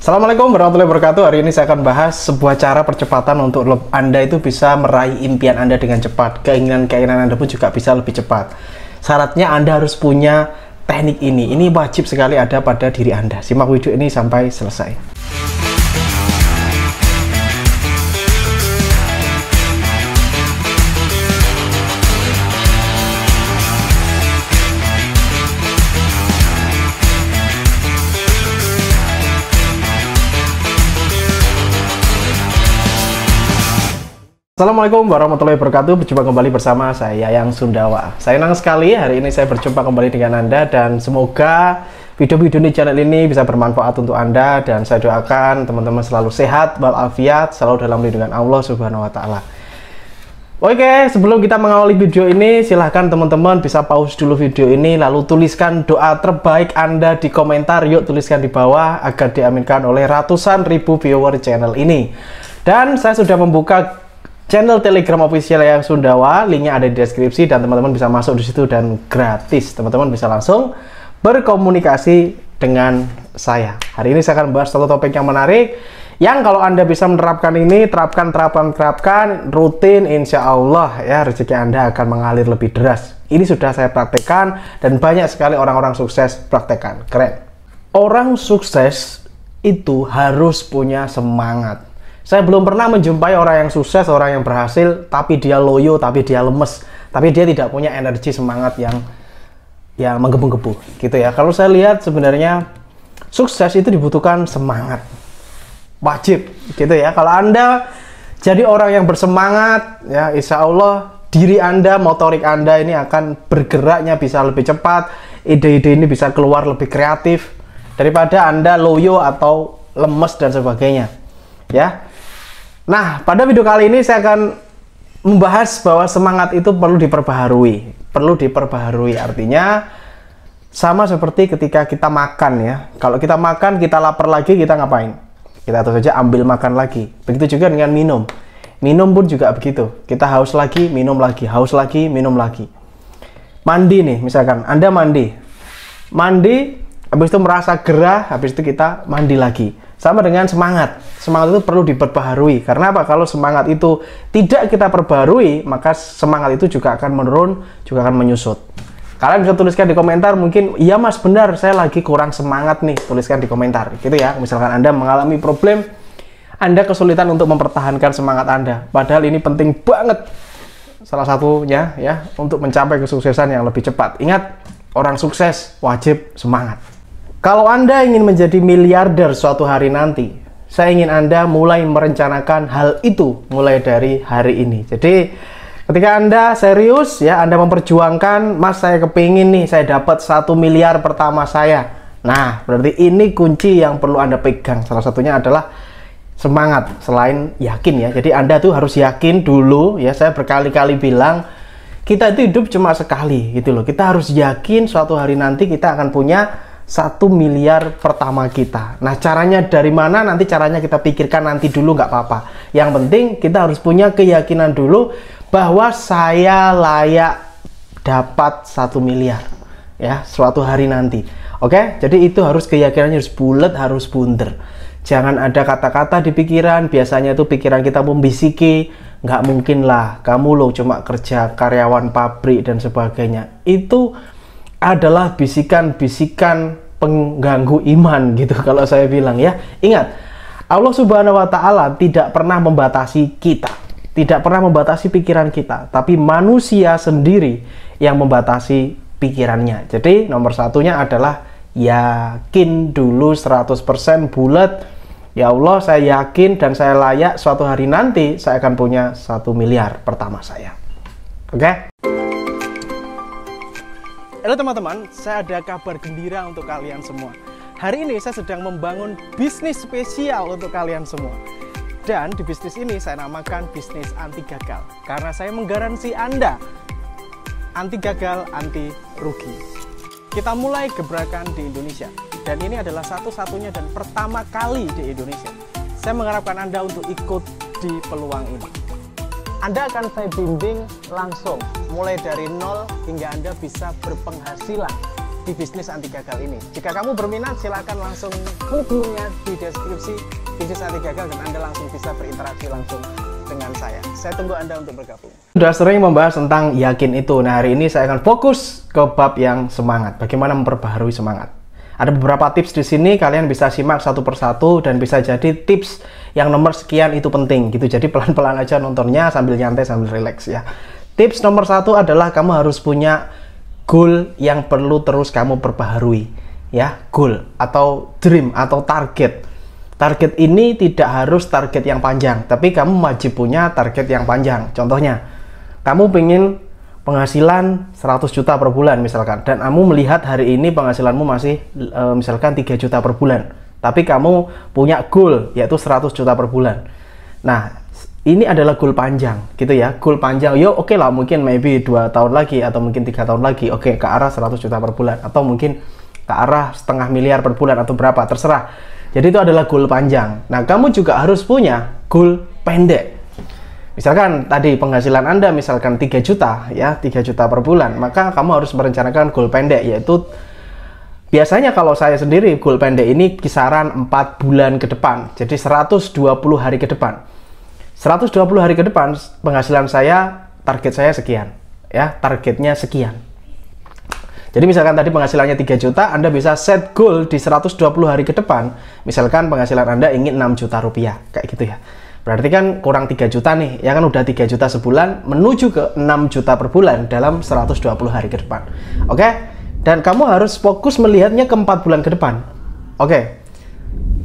Assalamualaikum warahmatullahi wabarakatuh. Hari ini saya akan bahas sebuah cara percepatan untuk Anda itu bisa meraih impian Anda dengan cepat. Keinginan-keinginan Anda pun juga bisa lebih cepat. Syaratnya Anda harus punya teknik ini. Ini wajib sekali ada pada diri Anda. Simak video ini sampai selesai. Assalamualaikum warahmatullahi wabarakatuh. Berjumpa kembali bersama saya yang Sundawa. Saya senang sekali hari ini saya berjumpa kembali dengan Anda dan semoga video-video di channel ini bisa bermanfaat untuk Anda dan saya doakan teman-teman selalu sehat walafiat, selalu dalam lindungan Allah Subhanahu wa taala. Oke, sebelum kita mengawali video ini, silahkan teman-teman bisa pause dulu video ini, lalu tuliskan doa terbaik Anda di komentar. Yuk, tuliskan di bawah agar diaminkan oleh ratusan ribu viewer channel ini. Dan saya sudah membuka channel Telegram official yang Sundawa. Linknya ada di deskripsi dan teman-teman bisa masuk di situ dan gratis. Teman-teman bisa langsung berkomunikasi dengan saya. Hari ini saya akan bahas satu topik yang menarik yang kalau Anda bisa menerapkan ini, terapkan, terapkan, terapkan, rutin, insya Allah ya rezeki Anda akan mengalir lebih deras. Ini sudah saya praktekkan dan banyak sekali orang-orang sukses praktekkan. Keren. Orang sukses itu harus punya semangat saya belum pernah menjumpai orang yang sukses, orang yang berhasil, tapi dia loyo, tapi dia lemes, tapi dia tidak punya energi semangat yang yang menggebu-gebu gitu ya. Kalau saya lihat sebenarnya sukses itu dibutuhkan semangat. Wajib gitu ya. Kalau Anda jadi orang yang bersemangat ya, insya Allah diri Anda, motorik Anda ini akan bergeraknya bisa lebih cepat, ide-ide ini bisa keluar lebih kreatif daripada Anda loyo atau lemes dan sebagainya. Ya, Nah, pada video kali ini saya akan membahas bahwa semangat itu perlu diperbaharui. Perlu diperbaharui artinya sama seperti ketika kita makan ya. Kalau kita makan, kita lapar lagi, kita ngapain? Kita tentu saja ambil makan lagi. Begitu juga dengan minum. Minum pun juga begitu. Kita haus lagi, minum lagi, haus lagi, minum lagi. Mandi nih, misalkan Anda mandi. Mandi, habis itu merasa gerah, habis itu kita mandi lagi sama dengan semangat. Semangat itu perlu diperbaharui. Karena apa? Kalau semangat itu tidak kita perbaharui, maka semangat itu juga akan menurun, juga akan menyusut. Kalian bisa tuliskan di komentar mungkin, iya mas benar, saya lagi kurang semangat nih. Tuliskan di komentar. Gitu ya, misalkan Anda mengalami problem, Anda kesulitan untuk mempertahankan semangat Anda. Padahal ini penting banget salah satunya ya untuk mencapai kesuksesan yang lebih cepat. Ingat, orang sukses wajib semangat. Kalau Anda ingin menjadi miliarder suatu hari nanti, saya ingin Anda mulai merencanakan hal itu mulai dari hari ini. Jadi, ketika Anda serius ya, Anda memperjuangkan, "Mas, saya kepingin nih, saya dapat satu miliar pertama saya." Nah, berarti ini kunci yang perlu Anda pegang. Salah satunya adalah semangat selain yakin ya. Jadi Anda tuh harus yakin dulu ya. Saya berkali-kali bilang kita itu hidup cuma sekali gitu loh. Kita harus yakin suatu hari nanti kita akan punya satu miliar pertama kita. Nah, caranya dari mana? Nanti caranya kita pikirkan nanti dulu, nggak apa-apa. Yang penting kita harus punya keyakinan dulu bahwa saya layak dapat satu miliar ya suatu hari nanti. Oke, jadi itu harus keyakinannya harus bulat, harus bunder. Jangan ada kata-kata di pikiran. Biasanya itu pikiran kita membisiki, nggak mungkin lah, kamu loh cuma kerja karyawan pabrik dan sebagainya. Itu adalah bisikan-bisikan pengganggu iman gitu kalau saya bilang ya. Ingat, Allah Subhanahu wa taala tidak pernah membatasi kita, tidak pernah membatasi pikiran kita, tapi manusia sendiri yang membatasi pikirannya. Jadi nomor satunya adalah yakin dulu 100% bulat ya Allah saya yakin dan saya layak suatu hari nanti saya akan punya satu miliar pertama saya oke okay? Halo teman-teman, saya ada kabar gembira untuk kalian semua. Hari ini saya sedang membangun bisnis spesial untuk kalian semua. Dan di bisnis ini saya namakan bisnis anti gagal karena saya menggaransi Anda anti gagal, anti rugi. Kita mulai gebrakan di Indonesia dan ini adalah satu-satunya dan pertama kali di Indonesia. Saya mengharapkan Anda untuk ikut di peluang ini. Anda akan saya bimbing langsung mulai dari nol hingga Anda bisa berpenghasilan di bisnis anti gagal ini. Jika kamu berminat silakan langsung hubungnya di deskripsi bisnis anti gagal dan Anda langsung bisa berinteraksi langsung dengan saya. Saya tunggu Anda untuk bergabung. Sudah sering membahas tentang yakin itu. Nah, hari ini saya akan fokus ke bab yang semangat. Bagaimana memperbaharui semangat. Ada beberapa tips di sini, kalian bisa simak satu persatu dan bisa jadi tips yang nomor sekian itu penting gitu. Jadi pelan-pelan aja nontonnya sambil nyantai sambil relax ya. Tips nomor satu adalah kamu harus punya goal yang perlu terus kamu perbaharui ya goal atau dream atau target target ini tidak harus target yang panjang tapi kamu wajib punya target yang panjang contohnya kamu pengen penghasilan 100 juta per bulan misalkan dan kamu melihat hari ini penghasilanmu masih e, misalkan 3 juta per bulan tapi kamu punya goal yaitu 100 juta per bulan nah ini adalah goal panjang gitu ya goal panjang yo oke okay lah mungkin maybe 2 tahun lagi atau mungkin tiga tahun lagi oke okay, ke arah 100 juta per bulan atau mungkin ke arah setengah miliar per bulan atau berapa terserah jadi itu adalah goal panjang nah kamu juga harus punya goal pendek Misalkan tadi penghasilan Anda misalkan 3 juta ya, 3 juta per bulan, maka kamu harus merencanakan goal pendek yaitu biasanya kalau saya sendiri goal pendek ini kisaran 4 bulan ke depan. Jadi 120 hari ke depan. 120 hari ke depan penghasilan saya target saya sekian ya, targetnya sekian. Jadi misalkan tadi penghasilannya 3 juta, Anda bisa set goal di 120 hari ke depan. Misalkan penghasilan Anda ingin 6 juta rupiah, kayak gitu ya. Berarti kan kurang 3 juta nih, ya kan udah 3 juta sebulan menuju ke 6 juta per bulan dalam 120 hari ke depan. Oke? Okay? Dan kamu harus fokus melihatnya ke 4 bulan ke depan. Oke. Okay.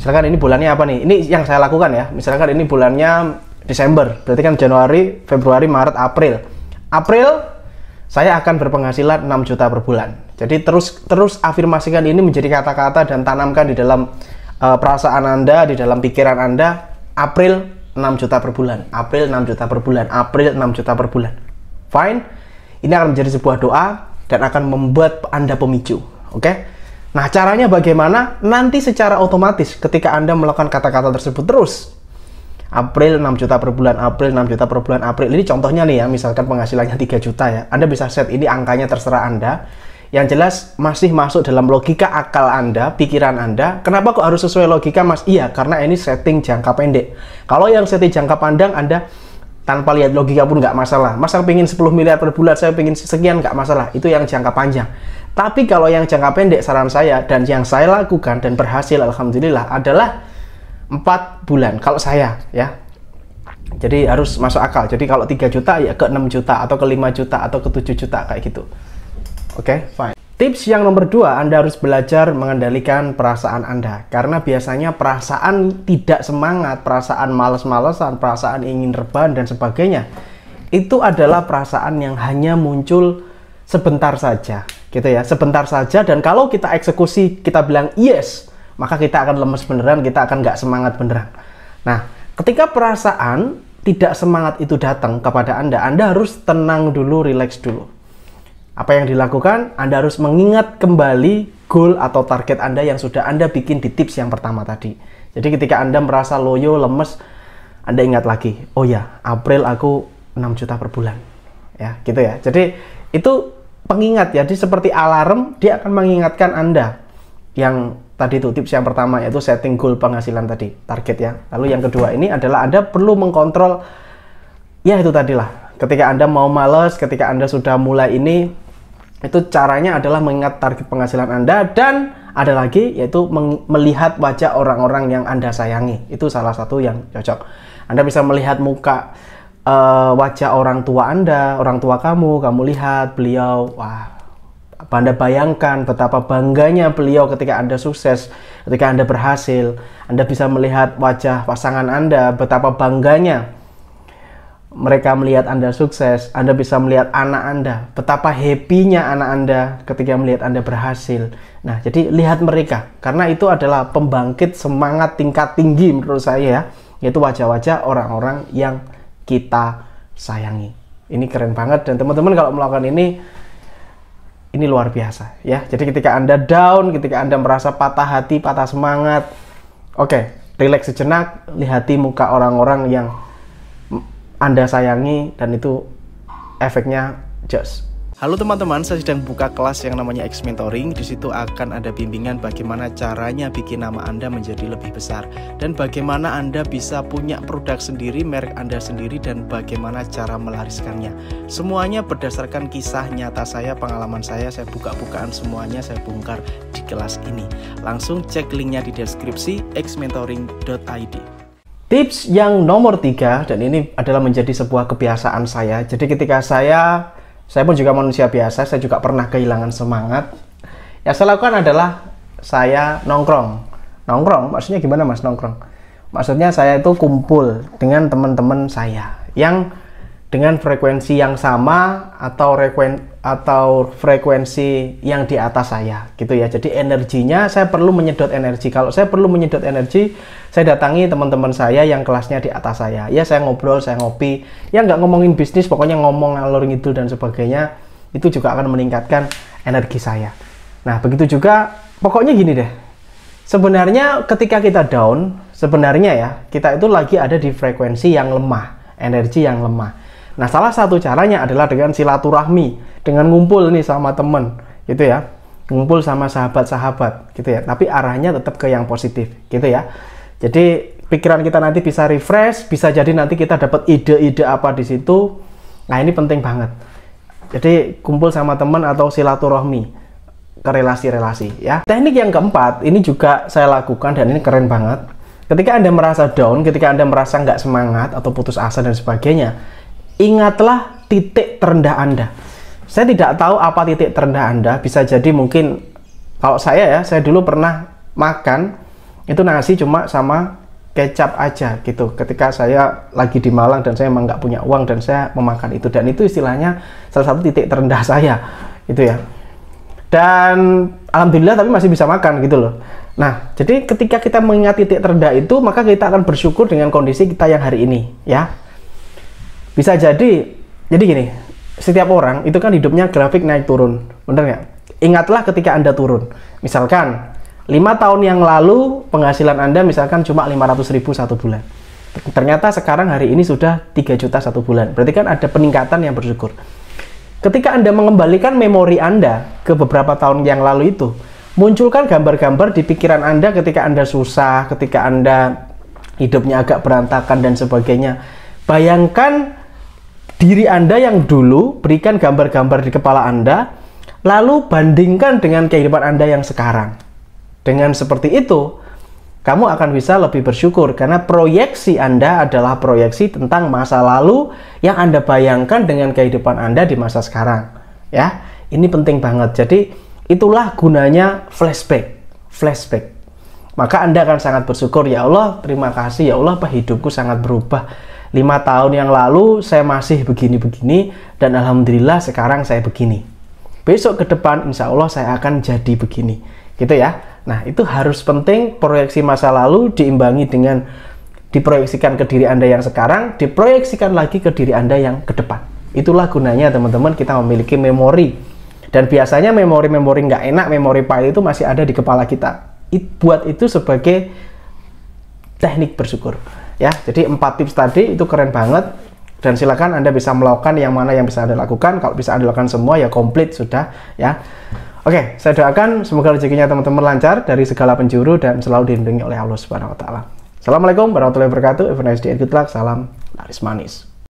Misalkan ini bulannya apa nih? Ini yang saya lakukan ya. Misalkan ini bulannya Desember, berarti kan Januari, Februari, Maret, April. April saya akan berpenghasilan 6 juta per bulan. Jadi terus terus afirmasikan ini menjadi kata-kata dan tanamkan di dalam uh, perasaan Anda, di dalam pikiran Anda. April 6 juta per bulan, April 6 juta per bulan, April 6 juta per bulan. Fine. Ini akan menjadi sebuah doa dan akan membuat Anda pemicu, oke? Okay? Nah, caranya bagaimana? Nanti secara otomatis ketika Anda melakukan kata-kata tersebut terus. April 6 juta per bulan, April 6 juta per bulan, April. Ini contohnya nih ya, misalkan penghasilannya 3 juta ya. Anda bisa set ini angkanya terserah Anda yang jelas masih masuk dalam logika akal Anda, pikiran Anda. Kenapa kok harus sesuai logika, Mas? Iya, karena ini setting jangka pendek. Kalau yang setting jangka pandang Anda tanpa lihat logika pun nggak masalah. Masa pengen 10 miliar per bulan, saya pengen sekian nggak masalah. Itu yang jangka panjang. Tapi kalau yang jangka pendek saran saya dan yang saya lakukan dan berhasil alhamdulillah adalah 4 bulan kalau saya ya jadi harus masuk akal jadi kalau 3 juta ya ke 6 juta atau ke 5 juta atau ke 7 juta kayak gitu oke? Okay? Fine. Tips yang nomor dua, Anda harus belajar mengendalikan perasaan Anda. Karena biasanya perasaan tidak semangat, perasaan males-malesan, perasaan ingin rebahan, dan sebagainya. Itu adalah perasaan yang hanya muncul sebentar saja. Gitu ya, sebentar saja. Dan kalau kita eksekusi, kita bilang yes, maka kita akan lemes beneran, kita akan nggak semangat beneran. Nah, ketika perasaan tidak semangat itu datang kepada Anda, Anda harus tenang dulu, relax dulu apa yang dilakukan? Anda harus mengingat kembali goal atau target Anda yang sudah Anda bikin di tips yang pertama tadi. Jadi ketika Anda merasa loyo, lemes, Anda ingat lagi, oh ya, April aku 6 juta per bulan. Ya, gitu ya. Jadi itu pengingat ya, jadi seperti alarm dia akan mengingatkan Anda yang tadi itu tips yang pertama yaitu setting goal penghasilan tadi target ya lalu yang kedua ini adalah anda perlu mengkontrol ya itu tadilah ketika Anda mau males, ketika Anda sudah mulai ini, itu caranya adalah mengingat target penghasilan Anda dan ada lagi yaitu melihat wajah orang-orang yang Anda sayangi. Itu salah satu yang cocok. Anda bisa melihat muka uh, wajah orang tua Anda, orang tua kamu, kamu lihat beliau, wah Anda bayangkan betapa bangganya beliau ketika Anda sukses, ketika Anda berhasil. Anda bisa melihat wajah pasangan Anda, betapa bangganya mereka melihat Anda sukses, Anda bisa melihat anak Anda, betapa happy-nya anak Anda ketika melihat Anda berhasil. Nah, jadi lihat mereka, karena itu adalah pembangkit semangat tingkat tinggi menurut saya ya, yaitu wajah-wajah orang-orang yang kita sayangi. Ini keren banget dan teman-teman kalau melakukan ini ini luar biasa ya. Jadi ketika Anda down, ketika Anda merasa patah hati, patah semangat, oke, okay, relax sejenak, lihati muka orang-orang yang anda sayangi dan itu efeknya just. Halo teman-teman, saya sedang buka kelas yang namanya X Mentoring. Di situ akan ada bimbingan bagaimana caranya bikin nama Anda menjadi lebih besar dan bagaimana Anda bisa punya produk sendiri, merek Anda sendiri dan bagaimana cara melariskannya. Semuanya berdasarkan kisah nyata saya, pengalaman saya, saya buka-bukaan semuanya, saya bongkar di kelas ini. Langsung cek linknya di deskripsi xmentoring.id. Tips yang nomor tiga, dan ini adalah menjadi sebuah kebiasaan saya. Jadi ketika saya, saya pun juga manusia biasa, saya juga pernah kehilangan semangat. Yang saya lakukan adalah saya nongkrong. Nongkrong, maksudnya gimana mas nongkrong? Maksudnya saya itu kumpul dengan teman-teman saya yang dengan frekuensi yang sama atau atau frekuensi yang di atas saya gitu ya. Jadi energinya saya perlu menyedot energi. Kalau saya perlu menyedot energi, saya datangi teman-teman saya yang kelasnya di atas saya. Ya saya ngobrol, saya ngopi. Ya nggak ngomongin bisnis, pokoknya ngomong alur ngidul dan sebagainya. Itu juga akan meningkatkan energi saya. Nah, begitu juga pokoknya gini deh. Sebenarnya ketika kita down, sebenarnya ya, kita itu lagi ada di frekuensi yang lemah, energi yang lemah. Nah, salah satu caranya adalah dengan silaturahmi, dengan ngumpul nih sama temen, gitu ya. Ngumpul sama sahabat-sahabat, gitu ya. Tapi arahnya tetap ke yang positif, gitu ya. Jadi, pikiran kita nanti bisa refresh, bisa jadi nanti kita dapat ide-ide apa di situ. Nah, ini penting banget. Jadi, kumpul sama temen atau silaturahmi ke relasi-relasi ya. Teknik yang keempat ini juga saya lakukan dan ini keren banget. Ketika Anda merasa down, ketika Anda merasa nggak semangat atau putus asa dan sebagainya, ingatlah titik terendah Anda. Saya tidak tahu apa titik terendah Anda, bisa jadi mungkin kalau saya ya, saya dulu pernah makan itu nasi cuma sama kecap aja gitu. Ketika saya lagi di Malang dan saya emang nggak punya uang dan saya memakan itu dan itu istilahnya salah satu titik terendah saya itu ya. Dan alhamdulillah tapi masih bisa makan gitu loh. Nah, jadi ketika kita mengingat titik terendah itu, maka kita akan bersyukur dengan kondisi kita yang hari ini, ya bisa jadi jadi gini setiap orang itu kan hidupnya grafik naik turun bener nggak ingatlah ketika anda turun misalkan lima tahun yang lalu penghasilan anda misalkan cuma 500.000 ribu satu bulan ternyata sekarang hari ini sudah 3 juta satu bulan berarti kan ada peningkatan yang bersyukur ketika anda mengembalikan memori anda ke beberapa tahun yang lalu itu munculkan gambar-gambar di pikiran anda ketika anda susah ketika anda hidupnya agak berantakan dan sebagainya bayangkan diri Anda yang dulu, berikan gambar-gambar di kepala Anda, lalu bandingkan dengan kehidupan Anda yang sekarang. Dengan seperti itu, kamu akan bisa lebih bersyukur karena proyeksi Anda adalah proyeksi tentang masa lalu yang Anda bayangkan dengan kehidupan Anda di masa sekarang. Ya, ini penting banget. Jadi, itulah gunanya flashback. Flashback. Maka Anda akan sangat bersyukur, ya Allah, terima kasih ya Allah, hidupku sangat berubah lima tahun yang lalu saya masih begini-begini dan alhamdulillah sekarang saya begini. Besok ke depan insya Allah saya akan jadi begini. Gitu ya. Nah itu harus penting proyeksi masa lalu diimbangi dengan diproyeksikan ke diri Anda yang sekarang, diproyeksikan lagi ke diri Anda yang ke depan. Itulah gunanya teman-teman kita memiliki memori. Dan biasanya memori-memori nggak enak, memori pahit itu masih ada di kepala kita. It, buat itu sebagai teknik bersyukur ya jadi empat tips tadi itu keren banget dan silakan anda bisa melakukan yang mana yang bisa anda lakukan kalau bisa anda lakukan semua ya komplit sudah ya Oke, saya doakan semoga rezekinya teman-teman lancar dari segala penjuru dan selalu dilindungi oleh Allah Subhanahu wa taala. Assalamualaikum warahmatullahi wabarakatuh. Have a nice good luck. Salam laris manis.